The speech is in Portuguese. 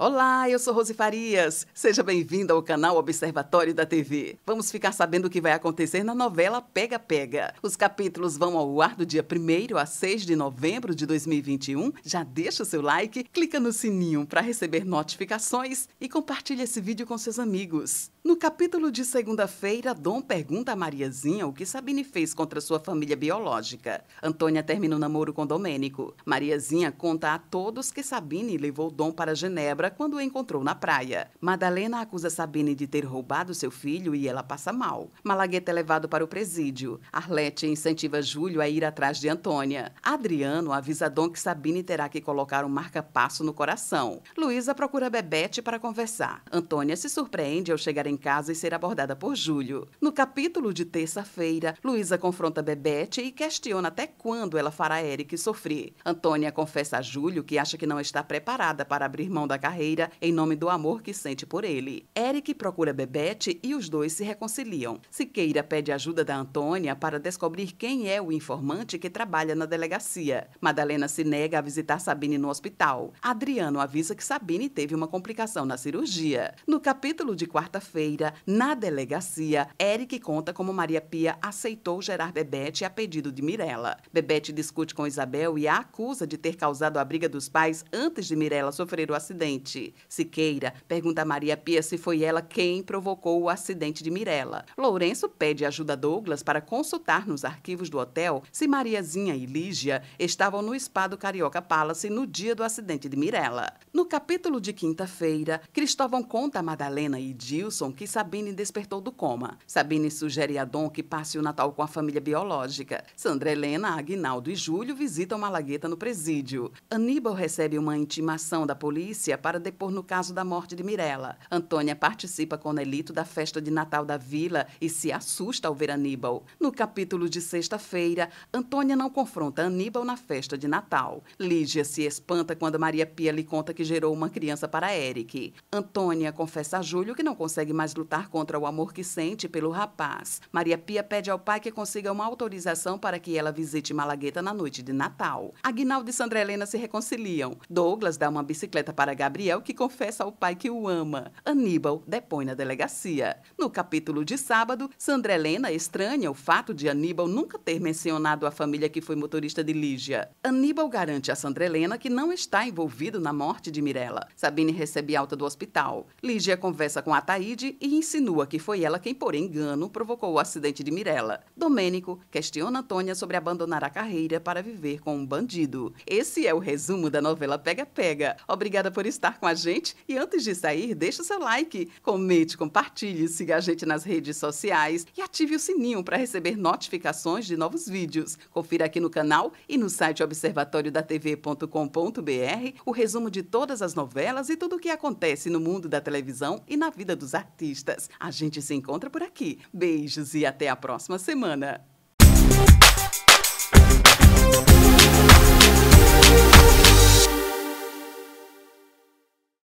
Olá, eu sou Rose Farias. Seja bem-vinda ao canal Observatório da TV. Vamos ficar sabendo o que vai acontecer na novela Pega Pega. Os capítulos vão ao ar do dia 1 a 6 de novembro de 2021. Já deixa o seu like, clica no sininho para receber notificações e compartilha esse vídeo com seus amigos. No capítulo de segunda-feira, Dom pergunta a Mariazinha o que Sabine fez contra sua família biológica. Antônia termina o namoro com Domênico. Mariazinha conta a todos que Sabine levou Dom para Genebra Débora quando o encontrou na praia. Madalena acusa Sabine de ter roubado seu filho e ela passa mal. Malagueta é levado para o presídio. Arlete incentiva Júlio a ir atrás de Antônia. Adriano avisa Dom que Sabine terá que colocar um marca-passo no coração. Luísa procura Bebete para conversar. Antônia se surpreende ao chegar em casa e ser abordada por Júlio. No capítulo de terça-feira, Luísa confronta Bebete e questiona até quando ela fará Eric sofrer. Antônia confessa a Júlio que acha que não está preparada para abrir mão da carreira carreira em nome do amor que sente por ele. Eric procura Bebete e os dois se reconciliam. Siqueira pede ajuda da Antônia para descobrir quem é o informante que trabalha na delegacia. Madalena se nega a visitar Sabine no hospital. Adriano avisa que Sabine teve uma complicação na cirurgia. No capítulo de quarta-feira, na delegacia, Eric conta como Maria Pia aceitou gerar Bebete a pedido de Mirella. Bebete discute com Isabel e a acusa de ter causado a briga dos pais antes de Mirella sofrer o acidente acidente. Siqueira pergunta a Maria Pia se foi ela quem provocou o acidente de Mirella. Lourenço pede ajuda a Douglas para consultar nos arquivos do hotel se Mariazinha e Lígia estavam no spa do Carioca Palace no dia do acidente de Mirella. No capítulo de quinta-feira, Cristóvão conta a Madalena e Dilson que Sabine despertou do coma. Sabine sugere a Dom que passe o Natal com a família biológica. Sandra Helena, Aguinaldo e Júlio visitam Malagueta no presídio. Aníbal recebe uma intimação da polícia para para depor no caso da morte de Mirella. Antônia participa com Nelito da festa de Natal da vila e se assusta ao ver Aníbal. No capítulo de sexta-feira, Antônia não confronta Aníbal na festa de Natal. Lígia se espanta quando Maria Pia lhe conta que gerou uma criança para Eric. Antônia confessa a Júlio que não consegue mais lutar contra o amor que sente pelo rapaz. Maria Pia pede ao pai que consiga uma autorização para que ela visite Malagueta na noite de Natal. Aguinaldo e Sandra Helena se reconciliam. Douglas dá uma bicicleta para Gabriel fiel é que confessa ao pai que o ama. Aníbal depõe na delegacia. No capítulo de sábado, Sandra Helena estranha o fato de Aníbal nunca ter mencionado a família que foi motorista de Lígia. Aníbal garante a Sandra Helena que não está envolvido na morte de Mirella. Sabine recebe alta do hospital. Lígia conversa com Ataíde e insinua que foi ela quem, por engano, provocou o acidente de Mirella. Domênico questiona Antônia sobre abandonar a carreira para viver com um bandido. Esse é o resumo da novela Pega Pega. Obrigada por estar estar com a gente. E antes de sair, deixe o seu like, comente, compartilhe, siga a gente nas redes sociais e ative o sininho para receber notificações de novos vídeos. Confira aqui no canal e no site observatoriodatv.com.br o resumo de todas as novelas e tudo o que acontece no mundo da televisão e na vida dos artistas. A gente se encontra por aqui. Beijos e até a próxima semana.